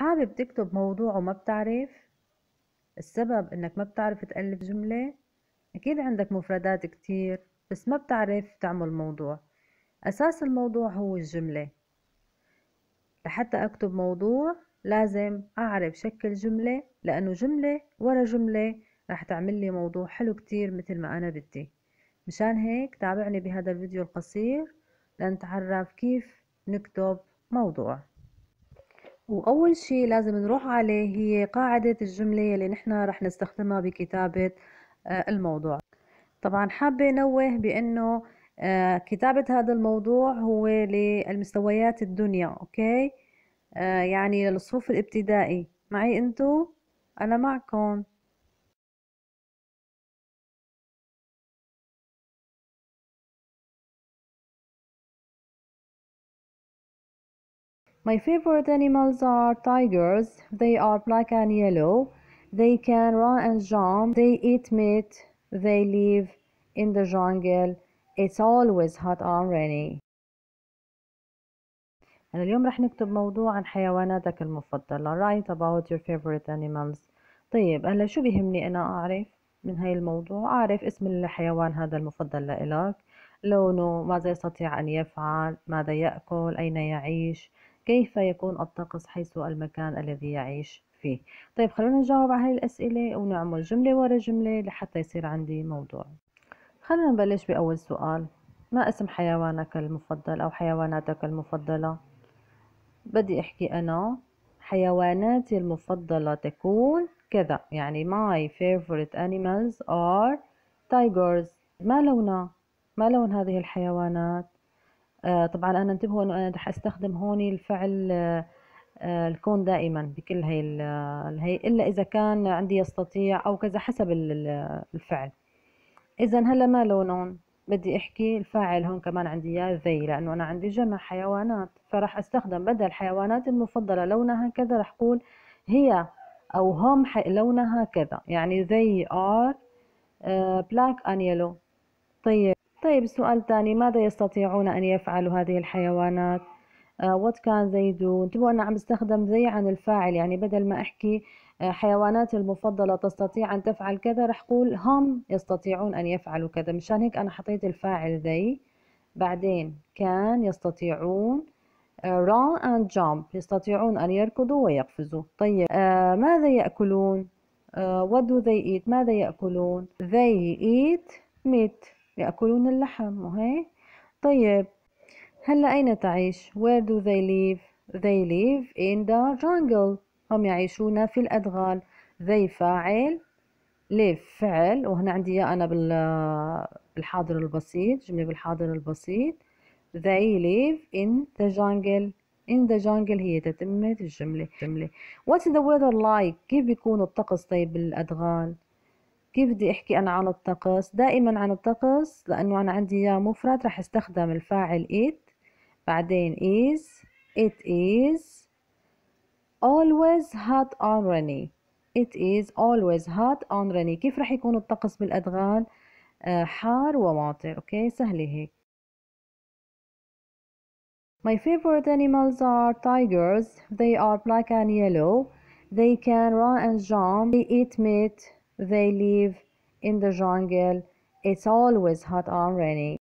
حابب تكتب موضوع وما بتعرف السبب انك ما بتعرف تألف جملة اكيد عندك مفردات كتير بس ما بتعرف تعمل موضوع اساس الموضوع هو الجملة لحتى اكتب موضوع لازم اعرف شكل جملة لانه جملة ورا جملة رح تعمل لي موضوع حلو كتير مثل ما انا بدي مشان هيك تابعني بهذا الفيديو القصير لنتعرف كيف نكتب موضوع وأول شي لازم نروح عليه هي قاعدة الجملة اللي نحن رح نستخدمها بكتابة آه، الموضوع طبعا حابة نوه بأنه آه، كتابة هذا الموضوع هو للمستويات الدنيا أوكي آه، يعني للصفوف الابتدائي معي أنتو أنا معكم My favorite animals are tigers. They are black and yellow. They can run and jump. They eat meat. They live in the jungle. It's always hot and rainy. أنا اليوم رح نكتب موضوع عن حيواناتك المفضلة Write about your favorite animals طيب هلا شو بيهمني أنا أعرف من هاي الموضوع أعرف اسم الحيوان هذا المفضل لإلك لونه ماذا يستطيع أن يفعل ماذا يأكل أين يعيش كيف يكون الطقس حيث المكان الذي يعيش فيه طيب خلونا نجاوب على هاي الأسئلة ونعمل جملة ورا جملة لحتى يصير عندي موضوع خلونا نبلش بأول سؤال ما اسم حيوانك المفضل أو حيواناتك المفضلة بدي أحكي أنا حيواناتي المفضلة تكون كذا يعني my favorite animals are tigers ما لونها ما لون هذه الحيوانات آه، طبعا انا انتبهوا انه انا رح استخدم هون الفعل آه، آه، الكون دائما بكل هي هي الا اذا كان عندي يستطيع او كذا حسب الفعل اذا هلا ما لونهم بدي احكي الفاعل هون كمان عندي اياه ذي لانه انا عندي جمع حيوانات فراح استخدم بدل حيوانات المفضله لونها كذا راح اقول هي او هم لونها كذا يعني ذي ار بلاك ان يلو طيب طيب السؤال ثاني ماذا يستطيعون أن يفعلوا هذه الحيوانات وات كان زي دو انتبهوا أنا عم بستخدم زي عن الفاعل يعني بدل ما أحكي آه، حيواناتي المفضلة تستطيع أن تفعل كذا رح قول هم يستطيعون أن يفعلوا كذا مشان هيك أنا حطيت الفاعل زي بعدين كان يستطيعون آه، run and jump يستطيعون أن يركضوا ويقفزوا طيب آه، ماذا يأكلون what do they eat ماذا يأكلون they eat meat يأكلون اللحم وهي طيب هلا أين تعيش where do they live they live in the jungle هم يعيشون في الأدغال they فاعل live فعل وهنا عندي إياه أنا بالحاضر البسيط جملة بالحاضر البسيط they live in the jungle in the jungle هي تتمة الجملة جملة what's the weather like كيف بيكون الطقس طيب بالأدغال كيف بدي احكي انا عن الطقس دائما عن الطقس لانه انا عندي اياه مفرد راح استخدم الفاعل it بعدين is it is always hot on rainy it is always hot on rainy كيف راح يكون الطقس بالادغال حار وماطر اوكي سهله هيك My favorite animals are tigers. They are black and yellow. They can run and jump. They eat meat. They live in the jungle. It's always hot and rainy.